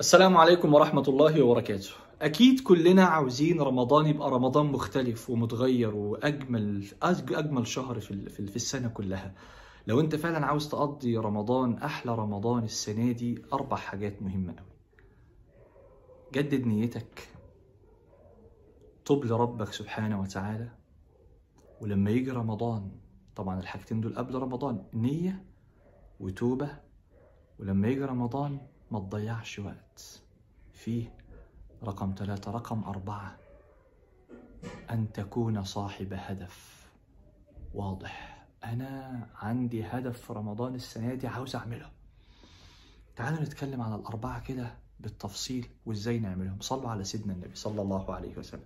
السلام عليكم ورحمة الله وبركاته أكيد كلنا عاوزين رمضان يبقى رمضان مختلف ومتغير وأجمل أجمل شهر في, في السنة كلها لو أنت فعلا عاوز تقضي رمضان أحلى رمضان السنة دي أربع حاجات مهمة أوي جدد نيتك طب لربك سبحانه وتعالى ولما يجي رمضان طبعا الحاجتين دول قبل رمضان نية وتوبة ولما يجي رمضان ما تضيعش وقت فيه رقم ثلاثة رقم أربعة أن تكون صاحب هدف واضح أنا عندي هدف في رمضان السنة دي عاوز أعمله تعالوا نتكلم على الأربعة كده بالتفصيل وإزاي نعملهم صلوا على سيدنا النبي صلى الله عليه وسلم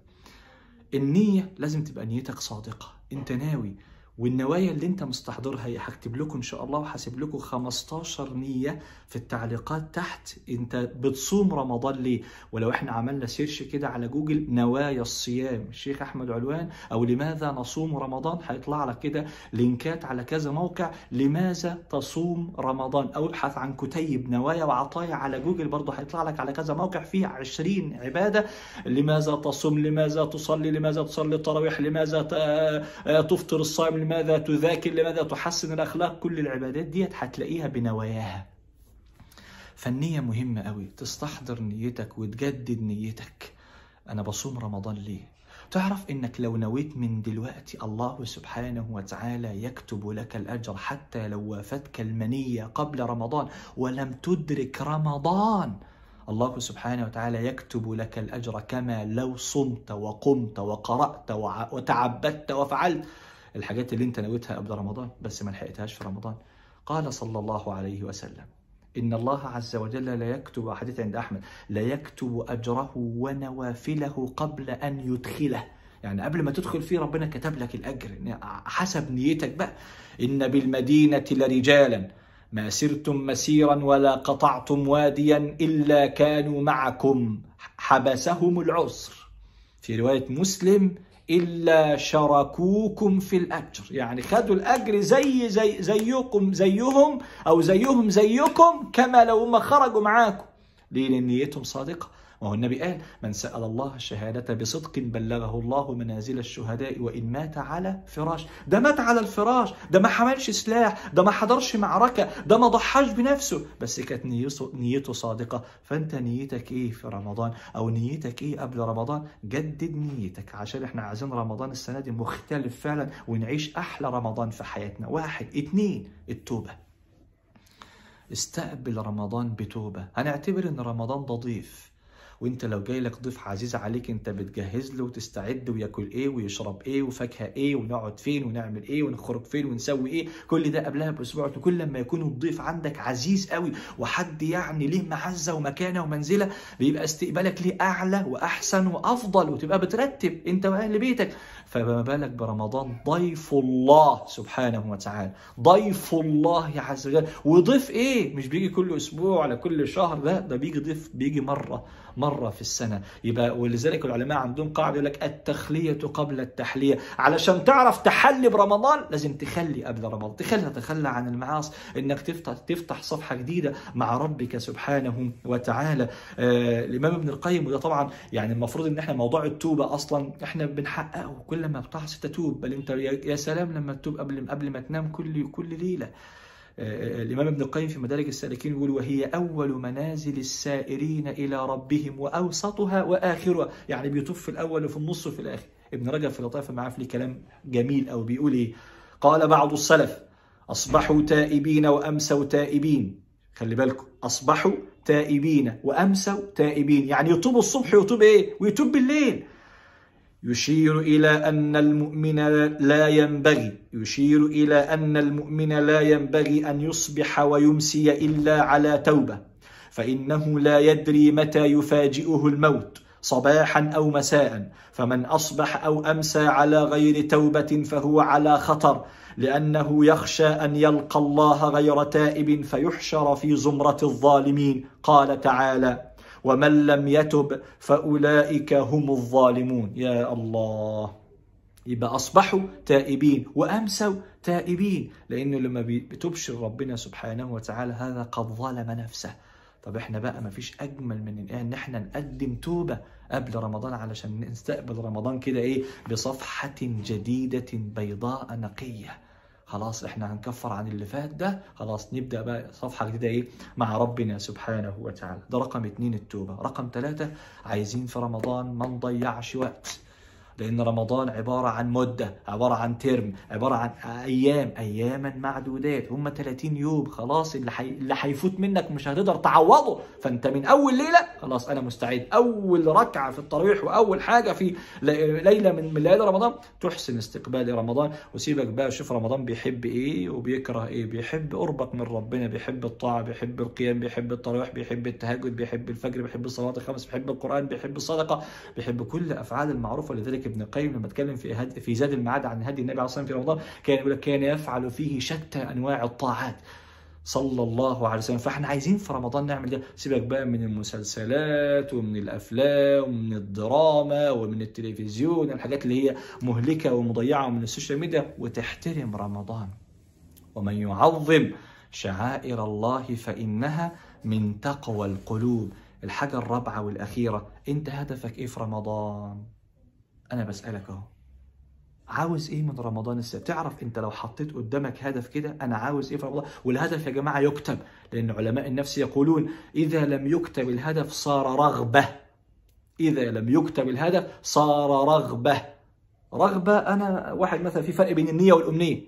النية لازم تبقى نيتك صادقة أنت ناوي والنوايا اللي انت مستحضرها هكتب لكم ان شاء الله وحاسب لكم 15 نيه في التعليقات تحت انت بتصوم رمضان ليه ولو احنا عملنا سيرش كده على جوجل نوايا الصيام الشيخ احمد علوان او لماذا نصوم رمضان هيطلع لك كده لينكات على كذا موقع لماذا تصوم رمضان او ابحث عن كتيب نوايا وعطايا على جوجل برضه هيطلع لك على كذا موقع فيه 20 عباده لماذا تصوم لماذا تصلي لماذا تصلي التراويح لماذا آه، آه، تفطر الصائم لماذا تذاكر لماذا تحسن الأخلاق كل العبادات ديت هتلاقيها بنواياها فالنية مهمة قوي تستحضر نيتك وتجدد نيتك أنا بصوم رمضان ليه تعرف انك لو نويت من دلوقتي الله سبحانه وتعالى يكتب لك الاجر حتى لو وافتك المنيه قبل رمضان ولم تدرك رمضان الله سبحانه وتعالى يكتب لك الاجر كما لو صمت وقمت وقرات وتعبدت وفعلت الحاجات اللي انت نويتها قبل رمضان بس ما لحقتهاش في رمضان قال صلى الله عليه وسلم إن الله عز وجل لا يكتب حديث عند أحمد لا يكتب أجره ونوافله قبل أن يدخله يعني قبل ما تدخل فيه ربنا كتب لك الأجر حسب نيتك بقى إن بالمدينة لرجالا ما سرتم مسيرا ولا قطعتم واديا إلا كانوا معكم حبسهم العسر في رواية مسلم إلا شركوكم في الأجر يعني خدوا الأجر زي زي زيكم زيهم أو زيهم زيكم كما لو ما خرجوا معاكم ليه لأن نيتهم صادقة وهو النبي قال من سأل الله الشهادة بصدق بلغه الله منازل الشهداء وإن مات على فراش ده مات على الفراش ده ما حملش سلاح ده ما حضرش معركة ده ما ضحاش بنفسه بس كانت نيته صادقة فأنت نيتك إيه في رمضان أو نيتك إيه قبل رمضان جدد نيتك عشان إحنا عايزين رمضان السنة دي مختلف فعلا ونعيش أحلى رمضان في حياتنا واحد اتنين التوبة استقبل رمضان بتوبة هنعتبر ان رمضان ده ضيف وانت لو جاي لك ضيف عزيز عليك انت بتجهز له وتستعد وياكل ايه ويشرب ايه وفاكهه ايه ونقعد فين ونعمل ايه ونخرج فين ونسوي ايه كل ده قبلها باسبوع كل لما يكون الضيف عندك عزيز قوي وحد يعني ليه معزه ومكانه ومنزله بيبقى استقبالك ليه اعلى واحسن وافضل وتبقى بترتب انت واهل بيتك فما بالك برمضان ضيف الله سبحانه وتعالى ضيف الله عز وجل وضيف ايه مش بيجي كل اسبوع ولا كل شهر لا ده بيجي ضيف بيجي مره مره في السنه يبقى ولذلك العلماء عندهم قاعده يقول لك التخليه قبل التحليه علشان تعرف تحلي برمضان لازم تخلي قبل رمضان تخلي تخلى عن المعاصي انك تفتح تفتح صفحه جديده مع ربك سبحانه وتعالى آه الامام ابن القيم وده طبعا يعني المفروض ان احنا موضوع التوبه اصلا احنا بنحققه كل لما بتعصي تتوب بل انت يا سلام لما تتوب قبل قبل ما تنام كل كل ليله آه، آه، آه، الامام ابن القيم في مدارج السالكين يقول وهي اول منازل السائرين الى ربهم واوسطها واخرها يعني بيطوف في الاول وفي النص وفي الاخر ابن رجب في لطائفه معاه في كلام جميل او بيقول ايه قال بعض السلف اصبحوا تائبين وامسوا تائبين خلي بالكم اصبحوا تائبين وامسوا تائبين يعني يتوب الصبح ويتوب ايه ويتوب بالليل يشير إلى أن المؤمن لا ينبغي يشير إلى أن المؤمن لا ينبغي أن يصبح ويمسي إلا على توبة فإنه لا يدري متى يفاجئه الموت صباحا أو مساء فمن أصبح أو أمسى على غير توبة فهو على خطر لأنه يخشى أن يلقى الله غير تائب فيحشر في زمرة الظالمين قال تعالى ومن لم يتب فأولئك هم الظالمون يا الله يبقى أصبحوا تائبين وأمسوا تائبين لأنه لما بتبشر ربنا سبحانه وتعالى هذا قد ظلم نفسه طب احنا بقى ما فيش اجمل من ان احنا نقدم توبه قبل رمضان علشان نستقبل رمضان كده ايه بصفحه جديده بيضاء نقيه خلاص احنا هنكفر عن اللي فات ده خلاص نبدا بقى صفحه جديده ايه مع ربنا سبحانه وتعالى ده رقم اتنين التوبه رقم ثلاثة عايزين في رمضان ما نضيعش وقت لأن رمضان عبارة عن مدة عبارة عن ترم عبارة عن أيام أياما معدودات هم 30 يوم خلاص اللي, حي... اللي هيفوت منك مش هتقدر تعوضه فأنت من أول ليلة خلاص أنا مستعد أول ركعة في التراويح وأول حاجة في ليلة من, من ليالي رمضان تحسن استقبال رمضان وسيبك بقى شوف رمضان بيحب إيه وبيكره إيه بيحب قربك من ربنا بيحب الطاعة بيحب القيام بيحب التراويح بيحب التهجد بيحب الفجر بيحب الصلاة الخمس بيحب القرآن بيحب الصدقة بيحب كل أفعال المعروفة لذلك ابن القيم لما اتكلم في هد في زاد المعاد عن هدي النبي عليه الصلاه والسلام في رمضان كان يقول لك كان يفعل فيه شتى انواع الطاعات صلى الله عليه وسلم فاحنا عايزين في رمضان نعمل ده سيبك بقى من المسلسلات ومن الافلام ومن الدراما ومن التلفزيون الحاجات اللي هي مهلكه ومضيعه ومن السوشيال ميديا وتحترم رمضان ومن يعظم شعائر الله فانها من تقوى القلوب الحاجه الرابعه والاخيره انت هدفك ايه في رمضان انا بسالك اهو عاوز ايه من رمضان السنه تعرف انت لو حطيت قدامك هدف كده انا عاوز ايه في رمضان والهدف يا جماعه يكتب لان علماء النفس يقولون اذا لم يكتب الهدف صار رغبه اذا لم يكتب الهدف صار رغبه رغبه انا واحد مثلا في فرق بين النيه والامنيه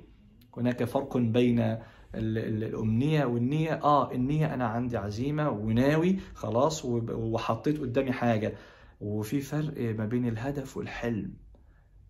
هناك فرق بين الامنيه والنيه اه النيه انا عندي عزيمه وناوي خلاص وحطيت قدامي حاجه وفي فرق ما بين الهدف والحلم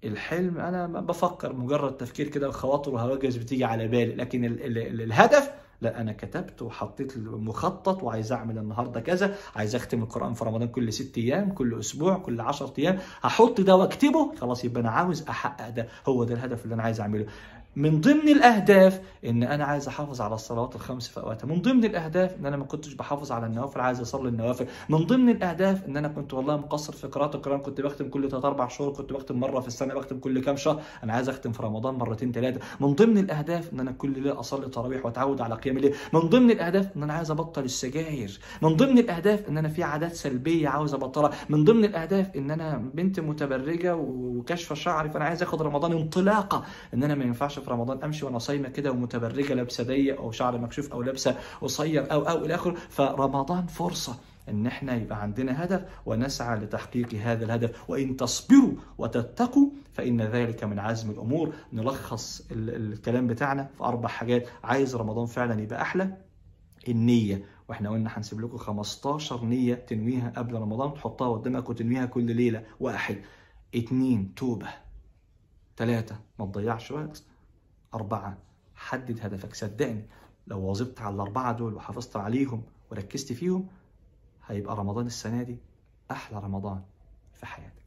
الحلم انا بفكر مجرد تفكير كده وخواطر وهواجس بتيجي على بالي لكن الـ الـ الـ الهدف لا انا كتبت وحطيت مخطط وعايز اعمل النهارده كذا عايز اختم القران في رمضان كل ست ايام كل اسبوع كل 10 ايام هحط ده واكتبه خلاص يبقى انا عاوز احقق ده هو ده الهدف اللي انا عايز اعمله من ضمن الاهداف ان انا عايز احافظ على الصلوات الخمس في اوقاتها من ضمن الاهداف ان انا ما كنتش بحافظ على النوافل عايز اصلي النوافل من ضمن الاهداف ان انا كنت والله مقصر في قراءه القران كنت بختم كل 3 4 شهور كنت بختم مره في السنه بختم كل كام شهر انا عايز اختم في رمضان مرتين ثلاثه من ضمن الاهداف ان انا كل ليله اصلي تراويح واتعود على قيام الليل من ضمن الاهداف ان انا عايز ابطل السجاير من ضمن الاهداف ان انا في عادات سلبيه عاوز ابطلها من ضمن الاهداف ان انا بنت متبرجه وكشف شعري فانا عايز اخد رمضان انطلاقه ان انا ما ينفعش في رمضان امشي وانا صايمه كده ومتبرجه لابسه ضيق او شعر مكشوف او لابسه قصير او او الى اخره فرمضان فرصه ان احنا يبقى عندنا هدف ونسعى لتحقيق هذا الهدف وان تصبروا وتتقوا فان ذلك من عزم الامور نلخص الكلام بتاعنا في اربع حاجات عايز رمضان فعلا يبقى احلى النيه واحنا قلنا هنسيب لكم 15 نيه تنويها قبل رمضان تحطها قدامك وتنويها كل ليله واحد اتنين توبه ثلاثة ما تضيعش وقت أربعة حدد هدفك صدقني لو واظبت على الأربعة دول وحافظت عليهم وركزت فيهم هيبقى رمضان السنة دي أحلى رمضان في حياتك